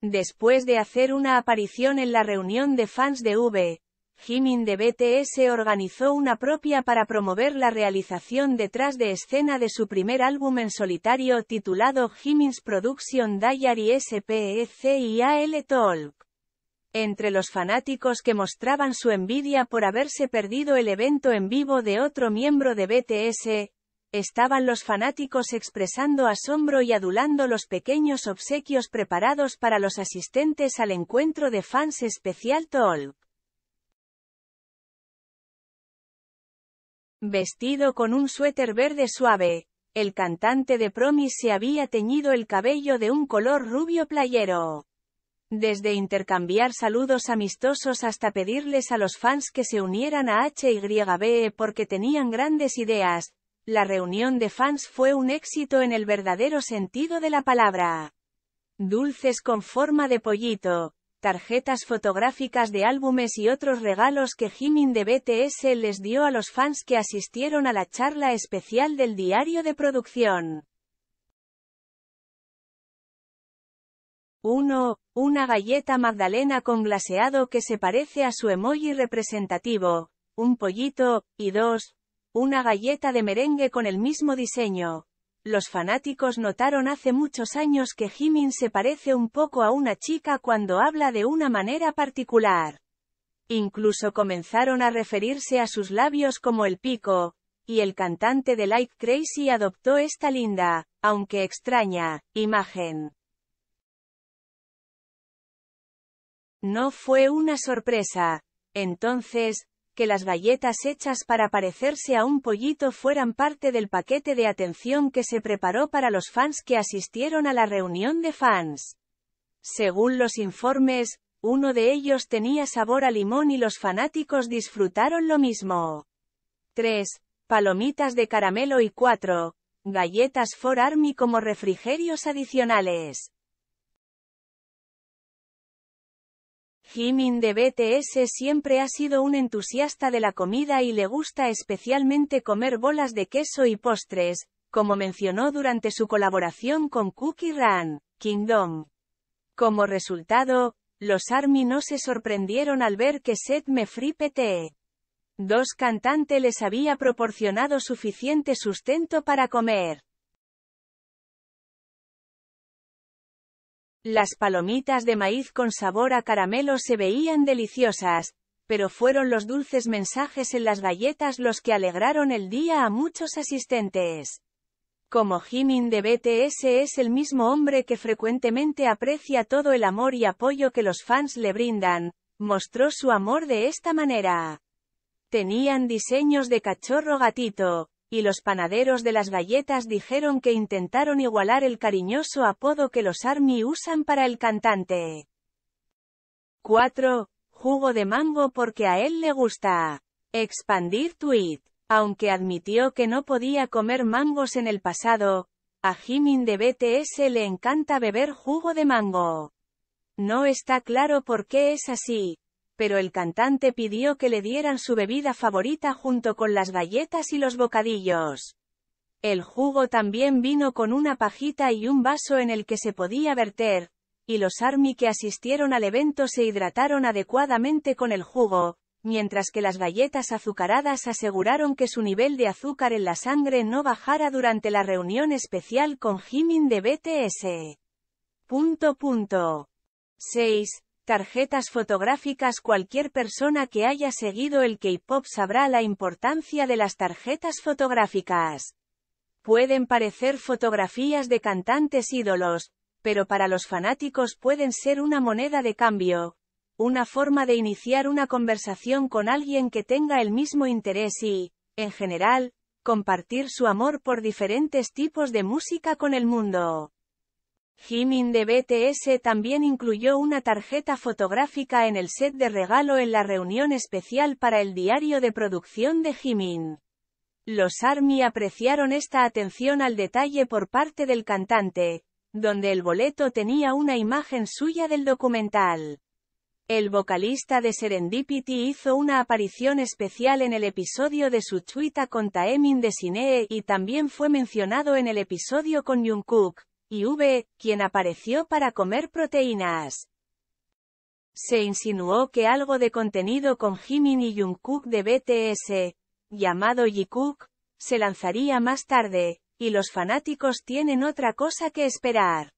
Después de hacer una aparición en la reunión de fans de V, e. Jimin de BTS organizó una propia para promover la realización detrás de escena de su primer álbum en solitario titulado Jimin's Production Diary SPECIAL Talk. Entre los fanáticos que mostraban su envidia por haberse perdido el evento en vivo de otro miembro de BTS, estaban los fanáticos expresando asombro y adulando los pequeños obsequios preparados para los asistentes al encuentro de fans especial Talk. Vestido con un suéter verde suave, el cantante de Promis se había teñido el cabello de un color rubio playero. Desde intercambiar saludos amistosos hasta pedirles a los fans que se unieran a HYBE porque tenían grandes ideas, la reunión de fans fue un éxito en el verdadero sentido de la palabra. Dulces con forma de pollito, tarjetas fotográficas de álbumes y otros regalos que Jimin de BTS les dio a los fans que asistieron a la charla especial del diario de producción. 1. Una galleta magdalena con glaseado que se parece a su emoji representativo, un pollito, y 2. Una galleta de merengue con el mismo diseño. Los fanáticos notaron hace muchos años que Jimin se parece un poco a una chica cuando habla de una manera particular. Incluso comenzaron a referirse a sus labios como el pico, y el cantante de Light Crazy adoptó esta linda, aunque extraña, imagen. No fue una sorpresa. Entonces, que las galletas hechas para parecerse a un pollito fueran parte del paquete de atención que se preparó para los fans que asistieron a la reunión de fans. Según los informes, uno de ellos tenía sabor a limón y los fanáticos disfrutaron lo mismo. 3. Palomitas de caramelo y 4. Galletas For Army como refrigerios adicionales. Jimin de BTS siempre ha sido un entusiasta de la comida y le gusta especialmente comer bolas de queso y postres, como mencionó durante su colaboración con Cookie Run, Kingdom. Como resultado, los ARMY no se sorprendieron al ver que Me Free PT. Dos cantante les había proporcionado suficiente sustento para comer. Las palomitas de maíz con sabor a caramelo se veían deliciosas, pero fueron los dulces mensajes en las galletas los que alegraron el día a muchos asistentes. Como Jimin de BTS es el mismo hombre que frecuentemente aprecia todo el amor y apoyo que los fans le brindan, mostró su amor de esta manera. Tenían diseños de cachorro gatito, y los panaderos de las galletas dijeron que intentaron igualar el cariñoso apodo que los ARMY usan para el cantante. 4. Jugo de mango porque a él le gusta. Expandir tweet. Aunque admitió que no podía comer mangos en el pasado, a Jimin de BTS le encanta beber jugo de mango. No está claro por qué es así, pero el cantante pidió que le dieran su bebida favorita junto con las galletas y los bocadillos. El jugo también vino con una pajita y un vaso en el que se podía verter, y los ARMY que asistieron al evento se hidrataron adecuadamente con el jugo, mientras que las galletas azucaradas aseguraron que su nivel de azúcar en la sangre no bajara durante la reunión especial con Jimin de BTS. Punto punto. 6 tarjetas fotográficas Cualquier persona que haya seguido el K-Pop sabrá la importancia de las tarjetas fotográficas. Pueden parecer fotografías de cantantes ídolos, pero para los fanáticos pueden ser una moneda de cambio, una forma de iniciar una conversación con alguien que tenga el mismo interés y, en general, compartir su amor por diferentes tipos de música con el mundo. Jimin de BTS también incluyó una tarjeta fotográfica en el set de regalo en la reunión especial para el diario de producción de Jimin. Los ARMY apreciaron esta atención al detalle por parte del cantante, donde el boleto tenía una imagen suya del documental. El vocalista de Serendipity hizo una aparición especial en el episodio de su chuita con Taemin de Sinee y también fue mencionado en el episodio con Jungkook, y V, quien apareció para comer proteínas. Se insinuó que algo de contenido con Jimin y Jungkook de BTS, llamado Jikook, se lanzaría más tarde, y los fanáticos tienen otra cosa que esperar.